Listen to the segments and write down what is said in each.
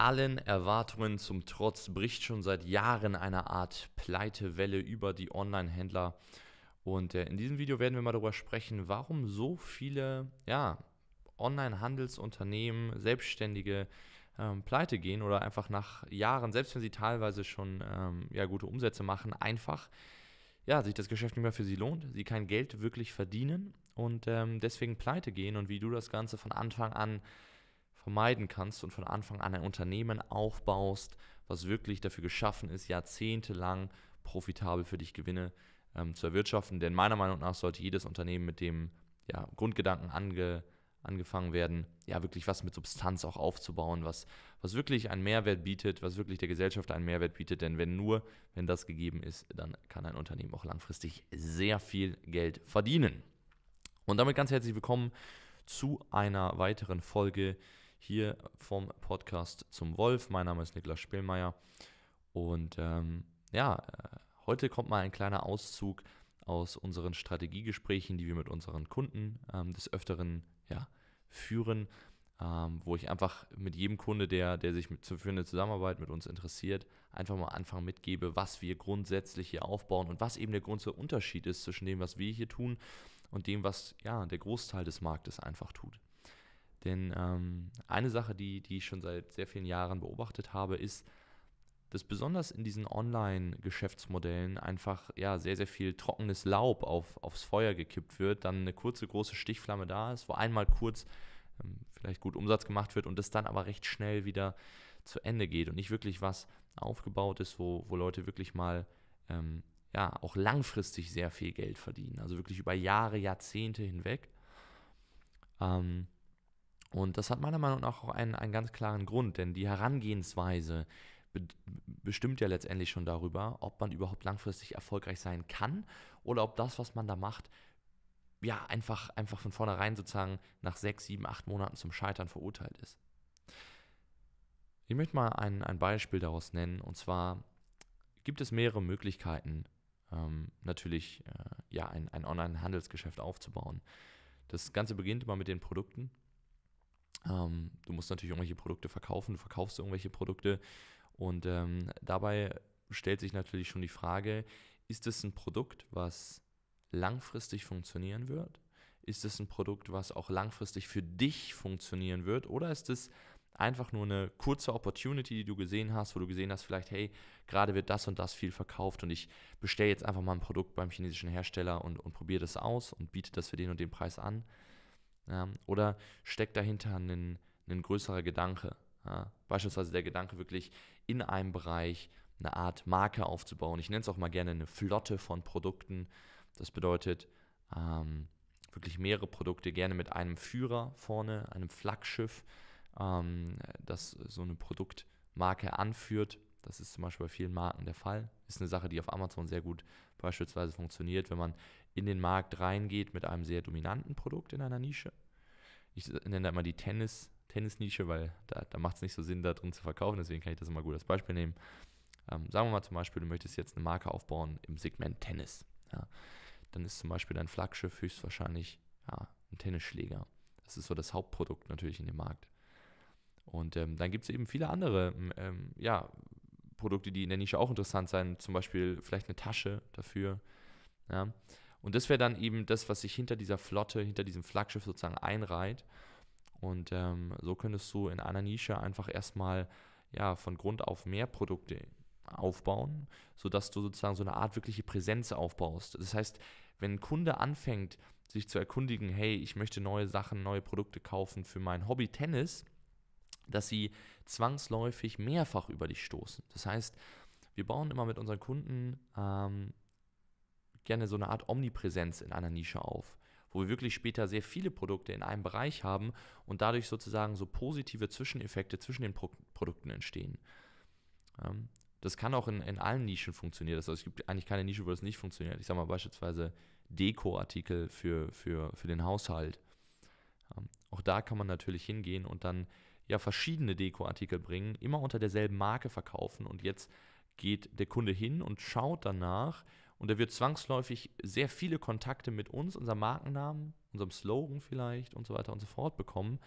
Allen Erwartungen zum Trotz bricht schon seit Jahren eine Art Pleitewelle über die Online-Händler. Und äh, in diesem Video werden wir mal darüber sprechen, warum so viele ja, Online-Handelsunternehmen, Selbstständige ähm, pleite gehen oder einfach nach Jahren, selbst wenn sie teilweise schon ähm, ja, gute Umsätze machen, einfach ja, sich das Geschäft nicht mehr für sie lohnt, sie kein Geld wirklich verdienen und ähm, deswegen pleite gehen und wie du das Ganze von Anfang an vermeiden kannst und von Anfang an ein Unternehmen aufbaust, was wirklich dafür geschaffen ist, jahrzehntelang profitabel für dich Gewinne ähm, zu erwirtschaften. Denn meiner Meinung nach sollte jedes Unternehmen mit dem ja, Grundgedanken ange, angefangen werden, ja wirklich was mit Substanz auch aufzubauen, was, was wirklich einen Mehrwert bietet, was wirklich der Gesellschaft einen Mehrwert bietet. Denn wenn nur, wenn das gegeben ist, dann kann ein Unternehmen auch langfristig sehr viel Geld verdienen. Und damit ganz herzlich willkommen zu einer weiteren Folge hier vom Podcast zum Wolf. Mein Name ist Niklas Spielmeier und ähm, ja, äh, heute kommt mal ein kleiner Auszug aus unseren Strategiegesprächen, die wir mit unseren Kunden ähm, des Öfteren ja, führen, ähm, wo ich einfach mit jedem Kunde, der, der sich mit, für eine Zusammenarbeit mit uns interessiert, einfach mal anfangen mitgebe, was wir grundsätzlich hier aufbauen und was eben der große Unterschied ist zwischen dem, was wir hier tun und dem, was ja, der Großteil des Marktes einfach tut. Denn ähm, eine Sache, die, die ich schon seit sehr vielen Jahren beobachtet habe, ist, dass besonders in diesen Online-Geschäftsmodellen einfach ja, sehr, sehr viel trockenes Laub auf, aufs Feuer gekippt wird, dann eine kurze, große Stichflamme da ist, wo einmal kurz ähm, vielleicht gut Umsatz gemacht wird und das dann aber recht schnell wieder zu Ende geht und nicht wirklich was aufgebaut ist, wo, wo Leute wirklich mal ähm, ja, auch langfristig sehr viel Geld verdienen, also wirklich über Jahre, Jahrzehnte hinweg. Ähm, und das hat meiner Meinung nach auch einen, einen ganz klaren Grund, denn die Herangehensweise be bestimmt ja letztendlich schon darüber, ob man überhaupt langfristig erfolgreich sein kann oder ob das, was man da macht, ja einfach, einfach von vornherein sozusagen nach sechs, sieben, acht Monaten zum Scheitern verurteilt ist. Ich möchte mal ein, ein Beispiel daraus nennen und zwar gibt es mehrere Möglichkeiten, ähm, natürlich äh, ja, ein, ein Online-Handelsgeschäft aufzubauen. Das Ganze beginnt immer mit den Produkten. Ähm, du musst natürlich irgendwelche Produkte verkaufen, du verkaufst irgendwelche Produkte und ähm, dabei stellt sich natürlich schon die Frage, ist es ein Produkt, was langfristig funktionieren wird? Ist es ein Produkt, was auch langfristig für dich funktionieren wird? Oder ist es einfach nur eine kurze Opportunity, die du gesehen hast, wo du gesehen hast, vielleicht, hey, gerade wird das und das viel verkauft und ich bestelle jetzt einfach mal ein Produkt beim chinesischen Hersteller und, und probiere das aus und biete das für den und den Preis an? Ja, oder steckt dahinter ein, ein größerer Gedanke? Ja, beispielsweise der Gedanke, wirklich in einem Bereich eine Art Marke aufzubauen. Ich nenne es auch mal gerne eine Flotte von Produkten. Das bedeutet, ähm, wirklich mehrere Produkte, gerne mit einem Führer vorne, einem Flaggschiff, ähm, das so eine Produktmarke anführt. Das ist zum Beispiel bei vielen Marken der Fall. Ist eine Sache, die auf Amazon sehr gut beispielsweise funktioniert, wenn man in den Markt reingeht mit einem sehr dominanten Produkt in einer Nische. Ich nenne da immer die Tennis, Tennis-Nische, weil da, da macht es nicht so Sinn, da drin zu verkaufen, deswegen kann ich das immer gut als Beispiel nehmen. Ähm, sagen wir mal zum Beispiel, du möchtest jetzt eine Marke aufbauen im Segment Tennis. Ja. Dann ist zum Beispiel dein Flaggschiff höchstwahrscheinlich ja, ein Tennisschläger. Das ist so das Hauptprodukt natürlich in dem Markt. Und ähm, dann gibt es eben viele andere ähm, ähm, ja, Produkte, die in der Nische auch interessant sein, zum Beispiel vielleicht eine Tasche dafür. Ja. Und das wäre dann eben das, was sich hinter dieser Flotte, hinter diesem Flaggschiff sozusagen einreiht. Und ähm, so könntest du in einer Nische einfach erstmal ja, von Grund auf mehr Produkte aufbauen, sodass du sozusagen so eine Art wirkliche Präsenz aufbaust. Das heißt, wenn ein Kunde anfängt, sich zu erkundigen, hey, ich möchte neue Sachen, neue Produkte kaufen für mein Hobby Tennis, dass sie zwangsläufig mehrfach über dich stoßen. Das heißt, wir bauen immer mit unseren Kunden ähm, gerne so eine Art Omnipräsenz in einer Nische auf, wo wir wirklich später sehr viele Produkte in einem Bereich haben und dadurch sozusagen so positive Zwischeneffekte zwischen den Pro Produkten entstehen. Ähm, das kann auch in, in allen Nischen funktionieren. Also es gibt eigentlich keine Nische, wo das nicht funktioniert. Ich sage mal beispielsweise Dekoartikel für, für, für den Haushalt. Ähm, auch da kann man natürlich hingehen und dann ja verschiedene Dekoartikel bringen, immer unter derselben Marke verkaufen und jetzt geht der Kunde hin und schaut danach, und er wird zwangsläufig sehr viele Kontakte mit uns, unserem Markennamen, unserem Slogan vielleicht und so weiter und so fort bekommen,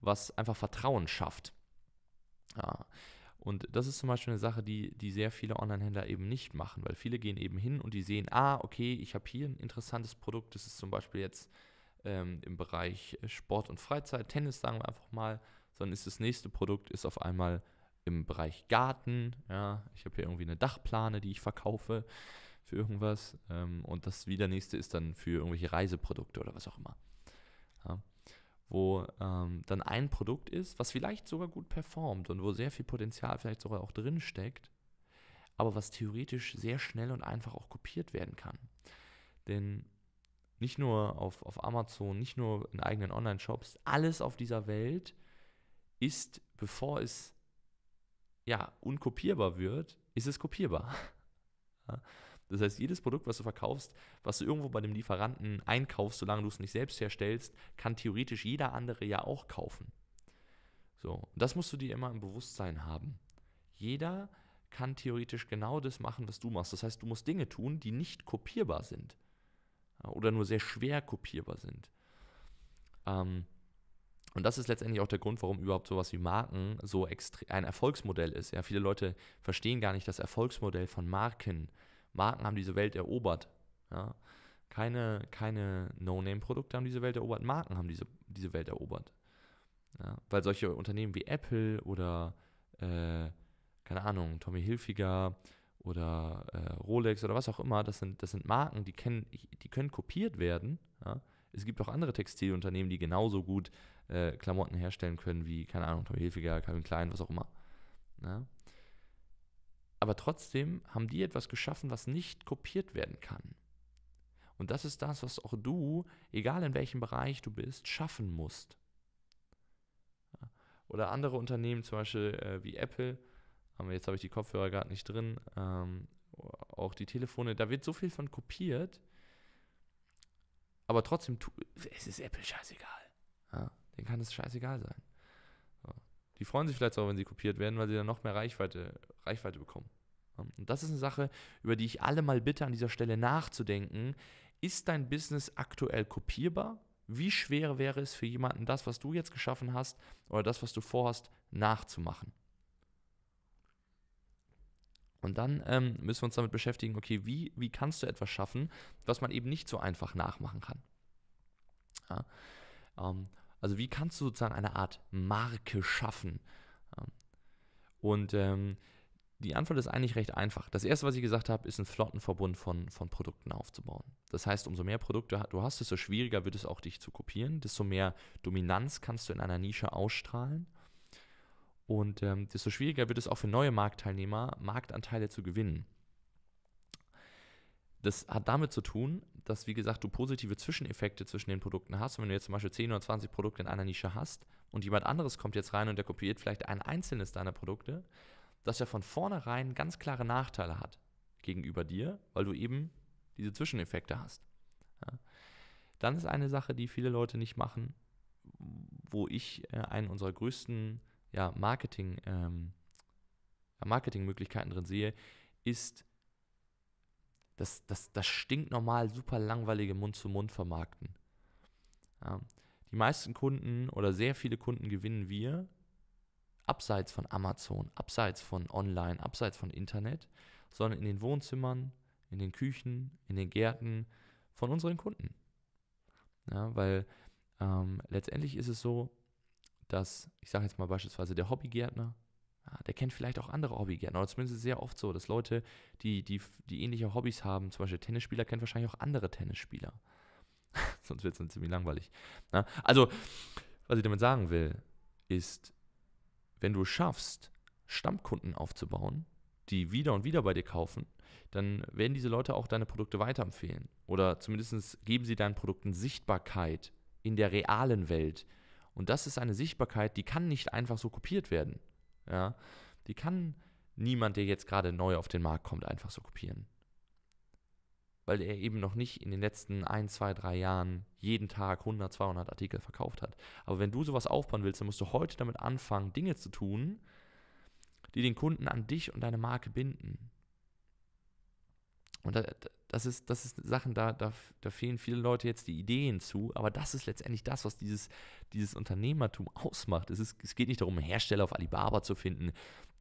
was einfach Vertrauen schafft. Ja. Und das ist zum Beispiel eine Sache, die, die sehr viele Online-Händler eben nicht machen, weil viele gehen eben hin und die sehen, ah, okay, ich habe hier ein interessantes Produkt, das ist zum Beispiel jetzt ähm, im Bereich äh, Sport und Freizeit, Tennis sagen wir einfach mal, sondern ist das nächste Produkt ist auf einmal im Bereich Garten, ja, ich habe hier irgendwie eine Dachplane, die ich verkaufe für irgendwas ähm, und das wieder nächste ist dann für irgendwelche Reiseprodukte oder was auch immer. Ja, wo ähm, dann ein Produkt ist, was vielleicht sogar gut performt und wo sehr viel Potenzial vielleicht sogar auch drin steckt, aber was theoretisch sehr schnell und einfach auch kopiert werden kann. Denn nicht nur auf, auf Amazon, nicht nur in eigenen Online-Shops, alles auf dieser Welt ist, bevor es ja unkopierbar wird, ist es kopierbar. Das heißt, jedes Produkt, was du verkaufst, was du irgendwo bei dem Lieferanten einkaufst, solange du es nicht selbst herstellst, kann theoretisch jeder andere ja auch kaufen. So, das musst du dir immer im Bewusstsein haben. Jeder kann theoretisch genau das machen, was du machst. Das heißt, du musst Dinge tun, die nicht kopierbar sind oder nur sehr schwer kopierbar sind. Ähm, und das ist letztendlich auch der Grund, warum überhaupt sowas wie Marken so ein Erfolgsmodell ist. Ja, viele Leute verstehen gar nicht das Erfolgsmodell von Marken, Marken haben diese Welt erobert. Ja? Keine, keine No-Name-Produkte haben diese Welt erobert, Marken haben diese, diese Welt erobert. Ja? Weil solche Unternehmen wie Apple oder, äh, keine Ahnung, Tommy Hilfiger oder äh, Rolex oder was auch immer, das sind, das sind Marken, die, kennen, die können kopiert werden. Ja? Es gibt auch andere Textilunternehmen, die genauso gut äh, Klamotten herstellen können wie, keine Ahnung, Tommy Hilfiger, Calvin Klein, was auch immer. Ja? Aber trotzdem haben die etwas geschaffen, was nicht kopiert werden kann. Und das ist das, was auch du, egal in welchem Bereich du bist, schaffen musst. Oder andere Unternehmen, zum Beispiel äh, wie Apple, jetzt habe ich die Kopfhörer gerade nicht drin, ähm, auch die Telefone, da wird so viel von kopiert, aber trotzdem, es ist Apple scheißegal. Ja, denen kann es scheißegal sein. Die freuen sich vielleicht auch, wenn sie kopiert werden, weil sie dann noch mehr Reichweite Reichweite bekommen. Ähm, und das ist eine Sache, über die ich alle mal bitte an dieser Stelle nachzudenken. Ist dein Business aktuell kopierbar? Wie schwer wäre es für jemanden, das, was du jetzt geschaffen hast oder das, was du vorhast, nachzumachen? Und dann ähm, müssen wir uns damit beschäftigen, okay, wie, wie kannst du etwas schaffen, was man eben nicht so einfach nachmachen kann? Ja, ähm, also wie kannst du sozusagen eine Art Marke schaffen? Ähm, und ähm, die Antwort ist eigentlich recht einfach. Das erste, was ich gesagt habe, ist einen flotten Verbund von, von Produkten aufzubauen. Das heißt, umso mehr Produkte du hast, desto schwieriger wird es auch, dich zu kopieren, desto mehr Dominanz kannst du in einer Nische ausstrahlen. Und ähm, desto schwieriger wird es auch für neue Marktteilnehmer, Marktanteile zu gewinnen. Das hat damit zu tun, dass, wie gesagt, du positive Zwischeneffekte zwischen den Produkten hast. Und wenn du jetzt zum Beispiel 10 oder 20 Produkte in einer Nische hast und jemand anderes kommt jetzt rein und der kopiert vielleicht ein einzelnes deiner Produkte, dass er von vornherein ganz klare Nachteile hat gegenüber dir, weil du eben diese Zwischeneffekte hast. Ja. Dann ist eine Sache, die viele Leute nicht machen, wo ich äh, einen unserer größten ja, Marketing, ähm, Marketingmöglichkeiten drin sehe, ist das, das, das stinknormal super langweilige Mund-zu-Mund-Vermarkten. Ja. Die meisten Kunden oder sehr viele Kunden gewinnen wir abseits von Amazon, abseits von Online, abseits von Internet, sondern in den Wohnzimmern, in den Küchen, in den Gärten von unseren Kunden. Ja, weil ähm, letztendlich ist es so, dass, ich sage jetzt mal beispielsweise der Hobbygärtner, ja, der kennt vielleicht auch andere Hobbygärtner, oder zumindest sehr oft so, dass Leute, die, die, die ähnliche Hobbys haben, zum Beispiel Tennisspieler, kennen wahrscheinlich auch andere Tennisspieler. Sonst wird es dann ziemlich langweilig. Ja, also, was ich damit sagen will, ist, wenn du es schaffst, Stammkunden aufzubauen, die wieder und wieder bei dir kaufen, dann werden diese Leute auch deine Produkte weiterempfehlen. Oder zumindest geben sie deinen Produkten Sichtbarkeit in der realen Welt. Und das ist eine Sichtbarkeit, die kann nicht einfach so kopiert werden. Ja? Die kann niemand, der jetzt gerade neu auf den Markt kommt, einfach so kopieren weil er eben noch nicht in den letzten ein, zwei, drei Jahren jeden Tag 100, 200 Artikel verkauft hat. Aber wenn du sowas aufbauen willst, dann musst du heute damit anfangen, Dinge zu tun, die den Kunden an dich und deine Marke binden. Und das ist, das ist Sachen, da, da, da fehlen viele Leute jetzt die Ideen zu, aber das ist letztendlich das, was dieses, dieses Unternehmertum ausmacht. Es, ist, es geht nicht darum, einen Hersteller auf Alibaba zu finden,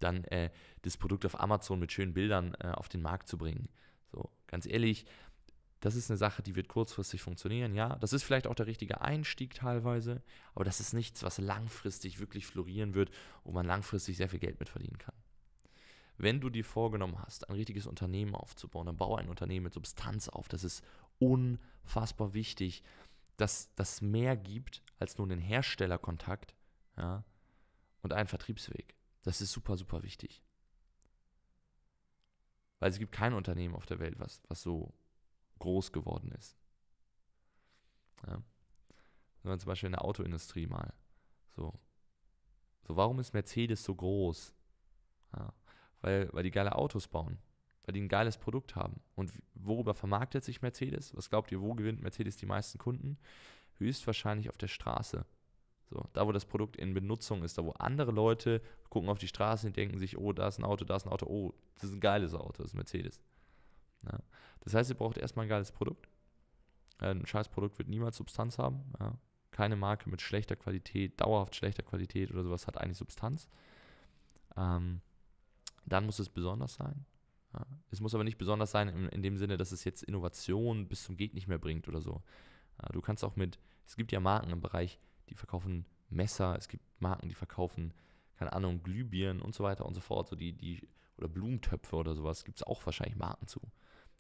dann äh, das Produkt auf Amazon mit schönen Bildern äh, auf den Markt zu bringen so, ganz ehrlich, das ist eine Sache, die wird kurzfristig funktionieren, ja. Das ist vielleicht auch der richtige Einstieg teilweise, aber das ist nichts, was langfristig wirklich florieren wird, wo man langfristig sehr viel Geld mit verdienen kann. Wenn du dir vorgenommen hast, ein richtiges Unternehmen aufzubauen, dann baue ein Unternehmen mit Substanz auf. Das ist unfassbar wichtig, dass das mehr gibt als nur einen Herstellerkontakt ja, und einen Vertriebsweg. Das ist super, super wichtig. Weil es gibt kein Unternehmen auf der Welt, was, was so groß geworden ist. Ja. Wenn man zum Beispiel in der Autoindustrie mal so. So, warum ist Mercedes so groß? Ja. Weil, weil die geile Autos bauen, weil die ein geiles Produkt haben. Und worüber vermarktet sich Mercedes? Was glaubt ihr, wo gewinnt Mercedes die meisten Kunden? Höchstwahrscheinlich auf der Straße. So, da, wo das Produkt in Benutzung ist, da, wo andere Leute gucken auf die Straße und denken sich, oh, da ist ein Auto, da ist ein Auto, oh, das ist ein geiles Auto, das ist ein Mercedes. Ja. Das heißt, ihr braucht erstmal ein geiles Produkt. Äh, ein scheiß Produkt wird niemals Substanz haben. Ja. Keine Marke mit schlechter Qualität, dauerhaft schlechter Qualität oder sowas hat eigentlich Substanz. Ähm, dann muss es besonders sein. Ja. Es muss aber nicht besonders sein in, in, dem Sinne, dass es jetzt Innovation bis zum Geht nicht mehr bringt oder so. du kannst auch mit, es gibt ja Marken im Bereich die verkaufen Messer, es gibt Marken, die verkaufen, keine Ahnung, Glühbirnen und so weiter und so fort. So die, die, oder Blumentöpfe oder sowas gibt es auch wahrscheinlich Marken zu.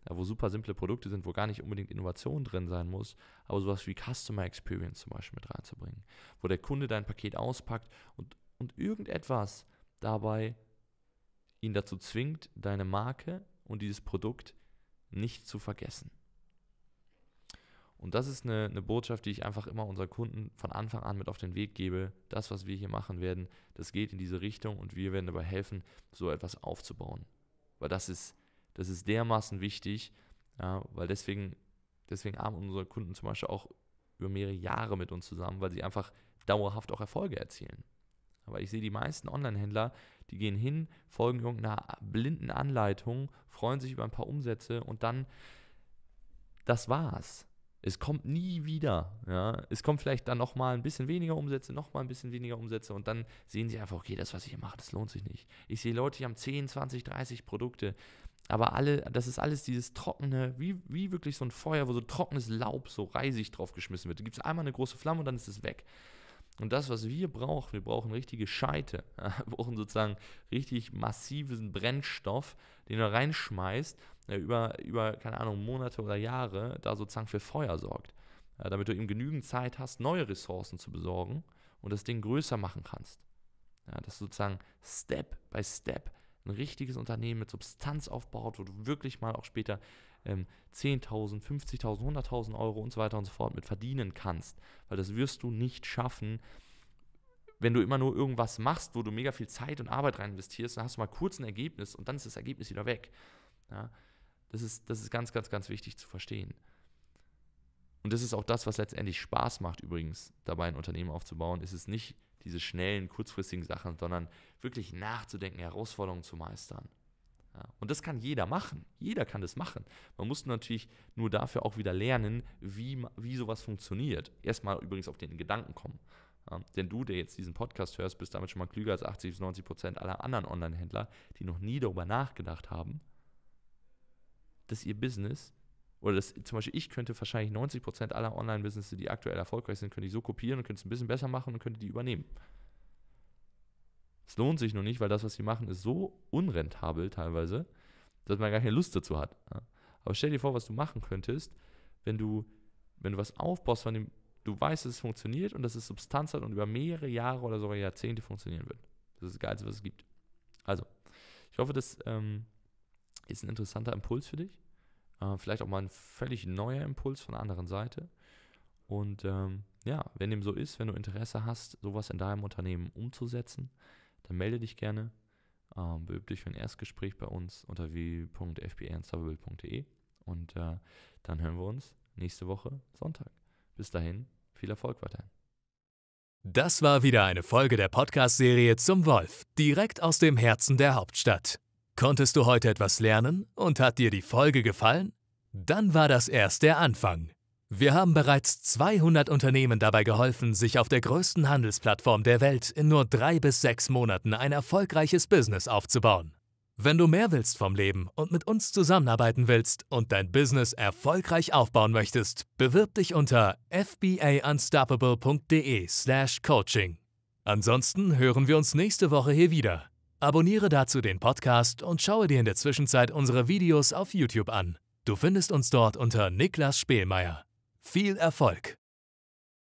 Ja, wo super simple Produkte sind, wo gar nicht unbedingt Innovation drin sein muss, aber sowas wie Customer Experience zum Beispiel mit reinzubringen. Wo der Kunde dein Paket auspackt und, und irgendetwas dabei ihn dazu zwingt, deine Marke und dieses Produkt nicht zu vergessen. Und das ist eine, eine Botschaft, die ich einfach immer unseren Kunden von Anfang an mit auf den Weg gebe. Das, was wir hier machen werden, das geht in diese Richtung und wir werden dabei helfen, so etwas aufzubauen. Weil das ist, das ist dermaßen wichtig, ja, weil deswegen, deswegen arbeiten unsere Kunden zum Beispiel auch über mehrere Jahre mit uns zusammen, weil sie einfach dauerhaft auch Erfolge erzielen. Aber ich sehe die meisten Online-Händler, die gehen hin, folgen irgendeiner blinden Anleitung, freuen sich über ein paar Umsätze und dann, das war's. Es kommt nie wieder. Ja? Es kommt vielleicht dann nochmal ein bisschen weniger Umsätze, nochmal ein bisschen weniger Umsätze und dann sehen sie einfach, okay, das, was ich hier mache, das lohnt sich nicht. Ich sehe Leute, die haben 10, 20, 30 Produkte. Aber alle, das ist alles dieses trockene, wie, wie wirklich so ein Feuer, wo so trockenes Laub so reisig drauf geschmissen wird. Da gibt es einmal eine große Flamme und dann ist es weg. Und das, was wir brauchen, wir brauchen richtige Scheite, wir brauchen sozusagen richtig massiven Brennstoff, den du reinschmeißt, der äh, über, über, keine Ahnung, Monate oder Jahre da sozusagen für Feuer sorgt. Äh, damit du eben genügend Zeit hast, neue Ressourcen zu besorgen und das Ding größer machen kannst. Ja, dass du sozusagen Step by Step ein richtiges Unternehmen mit Substanz aufbaut, wo du wirklich mal auch später ähm, 10.000, 50.000, 100.000 Euro und so weiter und so fort mit verdienen kannst. Weil das wirst du nicht schaffen, wenn du immer nur irgendwas machst, wo du mega viel Zeit und Arbeit rein investierst, dann hast du mal kurz ein Ergebnis und dann ist das Ergebnis wieder weg. Ja, das, ist, das ist ganz, ganz, ganz wichtig zu verstehen. Und das ist auch das, was letztendlich Spaß macht, übrigens, dabei ein Unternehmen aufzubauen. ist Es nicht diese schnellen, kurzfristigen Sachen, sondern wirklich nachzudenken, Herausforderungen zu meistern. Ja, und das kann jeder machen. Jeder kann das machen. Man muss natürlich nur dafür auch wieder lernen, wie, wie sowas funktioniert. Erstmal übrigens auf den Gedanken kommen. Ja, denn du, der jetzt diesen Podcast hörst, bist damit schon mal klüger als 80 bis 90 Prozent aller anderen Online-Händler, die noch nie darüber nachgedacht haben, dass ihr Business oder das, zum Beispiel ich könnte wahrscheinlich 90 Prozent aller Online-Businesses, die aktuell erfolgreich sind, könnte ich so kopieren und könnte es ein bisschen besser machen und könnte die übernehmen. Es lohnt sich noch nicht, weil das, was sie machen, ist so unrentabel teilweise, dass man gar keine Lust dazu hat. Ja? Aber stell dir vor, was du machen könntest, wenn du, wenn du was aufbaust, von dem du weißt, dass es funktioniert und dass es Substanz hat und über mehrere Jahre oder sogar Jahrzehnte funktionieren wird. Das ist das Geilste, was es gibt. Also, ich hoffe, das ähm, ist ein interessanter Impuls für dich. Äh, vielleicht auch mal ein völlig neuer Impuls von der anderen Seite. Und ähm, ja, wenn dem so ist, wenn du Interesse hast, sowas in deinem Unternehmen umzusetzen, dann melde dich gerne. Ähm, bewirb dich für ein Erstgespräch bei uns unter www.fbr.subable.de und äh, dann hören wir uns nächste Woche Sonntag. Bis dahin, viel Erfolg weiterhin. Das war wieder eine Folge der Podcast-Serie zum Wolf, direkt aus dem Herzen der Hauptstadt. Konntest du heute etwas lernen und hat dir die Folge gefallen? Dann war das erst der Anfang. Wir haben bereits 200 Unternehmen dabei geholfen, sich auf der größten Handelsplattform der Welt in nur drei bis sechs Monaten ein erfolgreiches Business aufzubauen. Wenn du mehr willst vom Leben und mit uns zusammenarbeiten willst und dein Business erfolgreich aufbauen möchtest, bewirb dich unter fbaunstoppable.de/coaching. Ansonsten hören wir uns nächste Woche hier wieder. Abonniere dazu den Podcast und schaue dir in der Zwischenzeit unsere Videos auf YouTube an. Du findest uns dort unter Niklas Spielmeier. Viel Erfolg!